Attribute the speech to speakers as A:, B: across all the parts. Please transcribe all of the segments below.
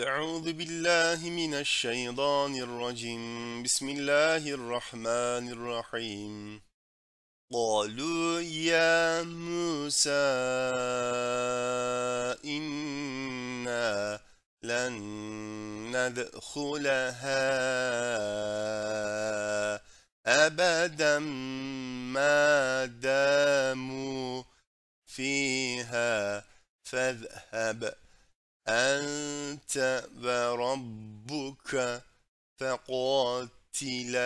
A: أعوذ بالله من الشيطان الرجيم بسم الله الرحمن الرحيم قالوا يا موسى إنا لن ندخلها أبدا ما داموا فيها فاذهب أنت وربك فقاتلا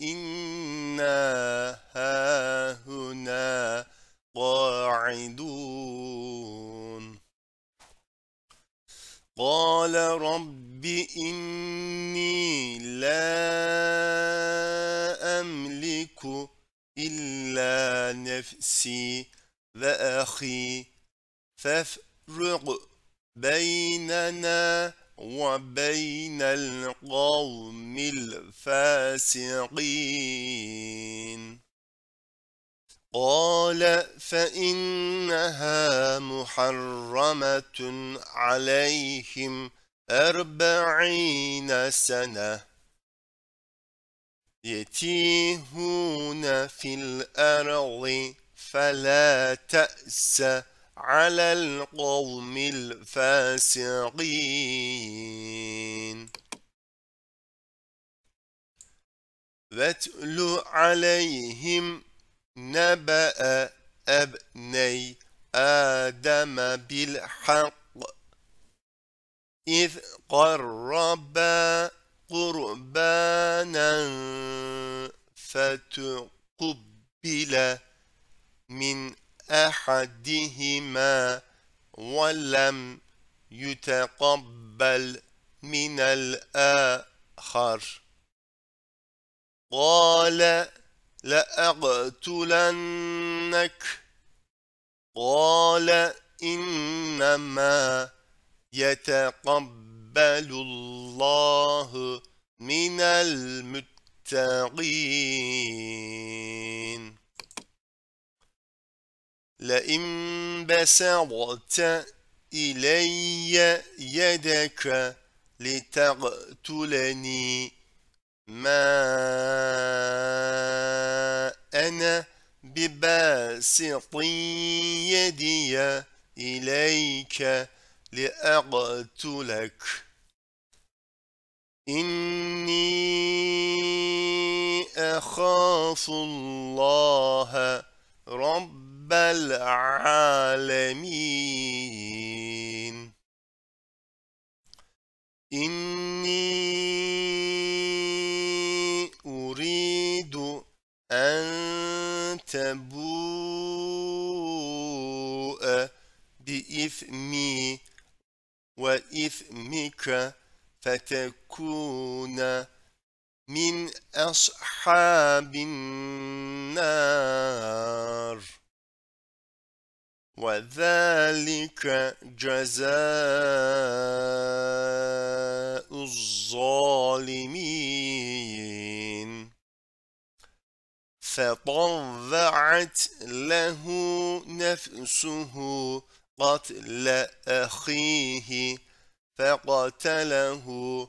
A: إنا هاهنا قاعدون قال رب إني لا أملك إلا نفسي وأخي فافرق بيننا وبين القوم الفاسقين قال فإنها محرمة عليهم أربعين سنة يتيهون في الأرض فلا تأس على القوم الفاسقين واتل عليهم نبأ أبني آدم بالحق إذ قربا قربانا فتقبل من أحدهما ولم يتقبل من الآخر قال لأقتلنك قال إنما يتقبل الله من المتقين لئن بسطت إلي يدك لتقتلني ما أنا بباسط يدي إليك لأقتلك إني أخاف الله رب رب العالمين إني أريد أن تبوء بإثمي وإثمك فتكون من أصحاب النار وذلك جزاء الظالمين فطوعت له نفسه قتل أخيه فقتله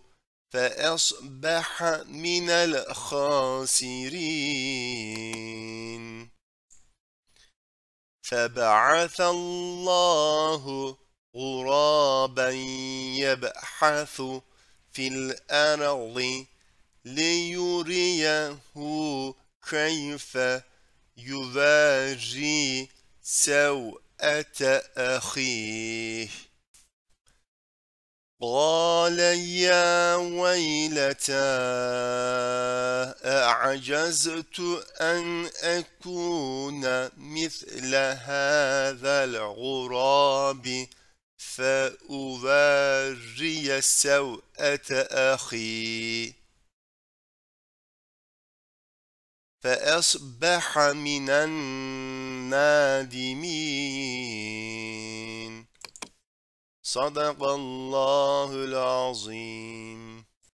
A: فأصبح من الخاسرين فبعث الله غرابا يبحث في الأرض ليريه كيف يباجي سوءة أخيه قال يا ويلتى أعجزت أن أكون مثل هذا الغراب فأواري سوءة أخي فأصبح من النادمين Sadakallahul azim.